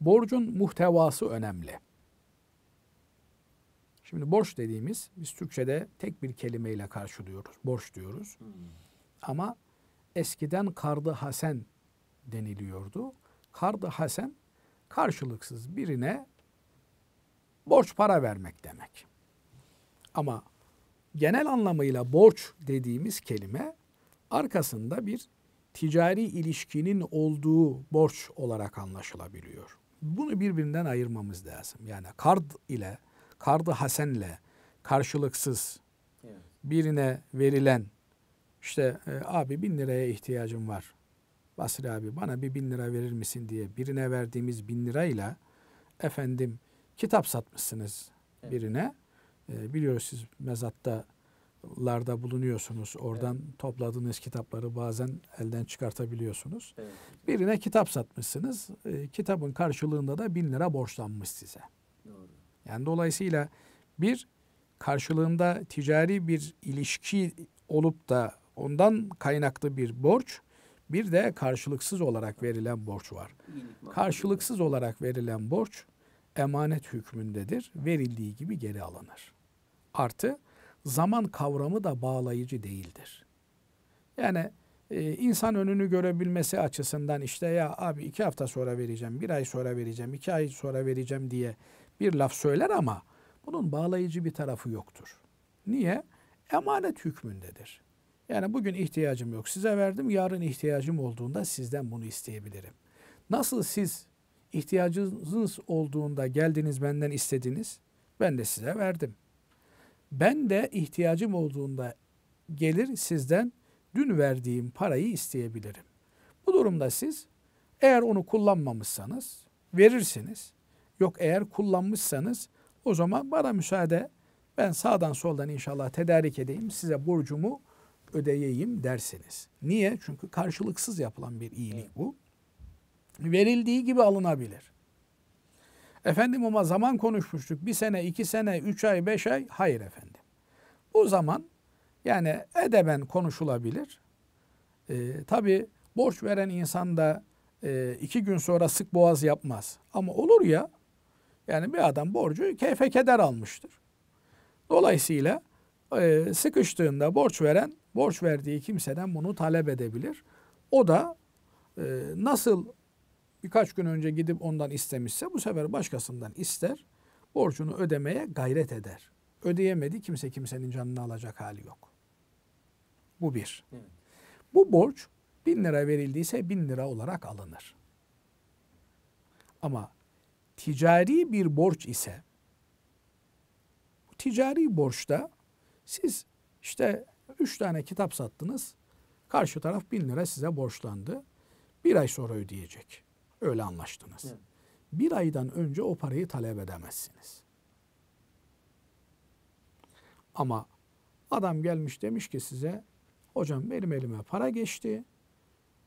Borcun muhtevası önemli. Şimdi borç dediğimiz biz Türkçe'de tek bir kelimeyle karşılıyoruz. Borç diyoruz. Hmm. Ama eskiden kardı hasen deniliyordu. Kardı hasen karşılıksız birine borç para vermek demek. Ama genel anlamıyla borç dediğimiz kelime arkasında bir ticari ilişkinin olduğu borç olarak anlaşılabiliyor. Bunu birbirinden ayırmamız lazım. Yani kard ile, kardı hasenle karşılıksız birine verilen işte e, abi bin liraya ihtiyacım var. Basri abi bana bir bin lira verir misin diye birine verdiğimiz bin lirayla efendim kitap satmışsınız evet. birine. E, biliyoruz siz mezatta larda bulunuyorsunuz. Oradan evet. topladığınız kitapları bazen elden çıkartabiliyorsunuz. Evet. Birine kitap satmışsınız. E, kitabın karşılığında da bin lira borçlanmış size. Doğru. Yani dolayısıyla bir karşılığında ticari bir ilişki olup da ondan kaynaklı bir borç, bir de karşılıksız olarak verilen borç var. Karşılıksız olarak verilen borç emanet hükmündedir. Verildiği gibi geri alınır. Artı zaman kavramı da bağlayıcı değildir. Yani e, insan önünü görebilmesi açısından işte ya abi iki hafta sonra vereceğim, bir ay sonra vereceğim, iki ay sonra vereceğim diye bir laf söyler ama bunun bağlayıcı bir tarafı yoktur. Niye? Emanet hükmündedir. Yani bugün ihtiyacım yok size verdim, yarın ihtiyacım olduğunda sizden bunu isteyebilirim. Nasıl siz ihtiyacınız olduğunda geldiniz benden istediniz, ben de size verdim.'' Ben de ihtiyacım olduğunda gelir sizden dün verdiğim parayı isteyebilirim. Bu durumda siz eğer onu kullanmamışsanız verirsiniz. Yok eğer kullanmışsanız o zaman bana müsaade ben sağdan soldan inşallah tedarik edeyim size borcumu ödeyeyim dersiniz. Niye? Çünkü karşılıksız yapılan bir iyilik bu. Verildiği gibi alınabilir. Efendim ama zaman konuşmuştuk. Bir sene, iki sene, üç ay, beş ay. Hayır efendim. Bu zaman yani edeben konuşulabilir. Ee, tabii borç veren insan da e, iki gün sonra sık boğaz yapmaz. Ama olur ya yani bir adam borcu keyfe keder almıştır. Dolayısıyla e, sıkıştığında borç veren borç verdiği kimseden bunu talep edebilir. O da e, nasıl birkaç gün önce gidip ondan istemişse bu sefer başkasından ister. Borcunu ödemeye gayret eder. Ödeyemedi kimse kimsenin canını alacak hali yok. Bu bir. Evet. Bu borç bin lira verildiyse bin lira olarak alınır. Ama ticari bir borç ise ticari borçta siz işte üç tane kitap sattınız. Karşı taraf bin lira size borçlandı. Bir ay sonra ödeyecek. Öyle anlaştınız. Evet. Bir aydan önce o parayı talep edemezsiniz. Ama adam gelmiş demiş ki size hocam benim elime para geçti.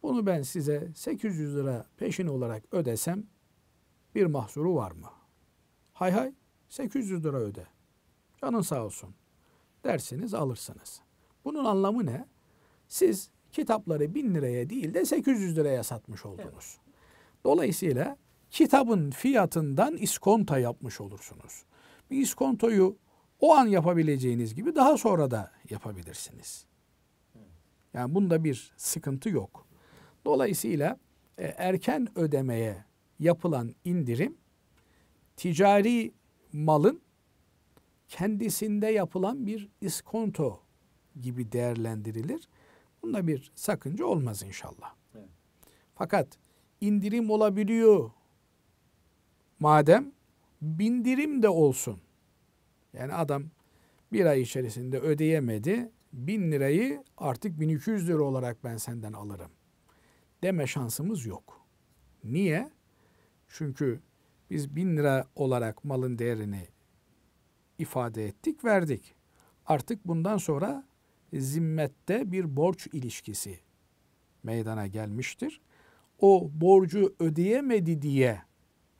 Bunu ben size 800 lira peşin olarak ödesem bir mahsuru var mı? Hay hay 800 lira öde. Canın sağ olsun. Dersiniz alırsınız. Bunun anlamı ne? Siz kitapları 1000 liraya değil de 800 liraya satmış oldunuz. Evet. Dolayısıyla kitabın fiyatından iskonta yapmış olursunuz. Bir iskontoyu o an yapabileceğiniz gibi daha sonra da yapabilirsiniz. Yani bunda bir sıkıntı yok. Dolayısıyla e, erken ödemeye yapılan indirim ticari malın kendisinde yapılan bir iskonto gibi değerlendirilir. Bunda bir sakınca olmaz inşallah. Evet. Fakat indirim olabiliyor. Madem bindirim de olsun. Yani adam bir ay içerisinde ödeyemedi. Bin lirayı artık 1200 lira olarak ben senden alırım. Deme şansımız yok. Niye? Çünkü biz bin lira olarak malın değerini ifade ettik, verdik. Artık bundan sonra zimmette bir borç ilişkisi meydana gelmiştir o borcu ödeyemedi diye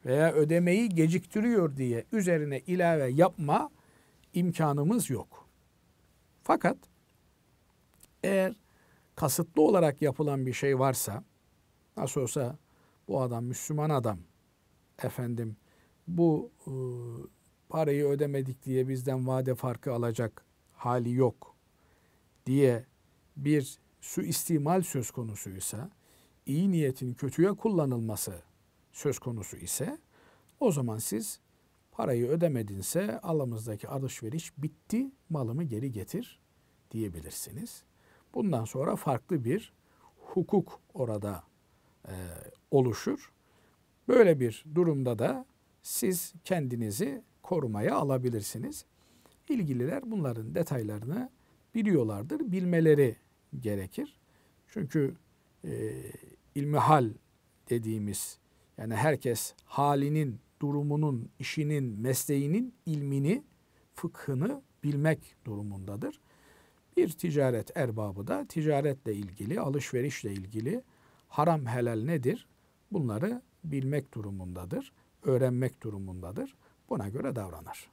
veya ödemeyi geciktiriyor diye üzerine ilave yapma imkanımız yok. Fakat eğer kasıtlı olarak yapılan bir şey varsa nasıl olsa bu adam Müslüman adam efendim bu e, parayı ödemedik diye bizden vade farkı alacak hali yok diye bir suistimal söz konusuysa iyi niyetin kötüye kullanılması söz konusu ise o zaman siz parayı ödemedinse alamızdaki alışveriş bitti, malımı geri getir diyebilirsiniz. Bundan sonra farklı bir hukuk orada e, oluşur. Böyle bir durumda da siz kendinizi korumaya alabilirsiniz. İlgililer bunların detaylarını biliyorlardır, bilmeleri gerekir. Çünkü e, ilmi hal dediğimiz yani herkes halinin, durumunun, işinin, mesleğinin ilmini, fıkhını bilmek durumundadır. Bir ticaret erbabı da ticaretle ilgili, alışverişle ilgili haram helal nedir? Bunları bilmek durumundadır, öğrenmek durumundadır. Buna göre davranır.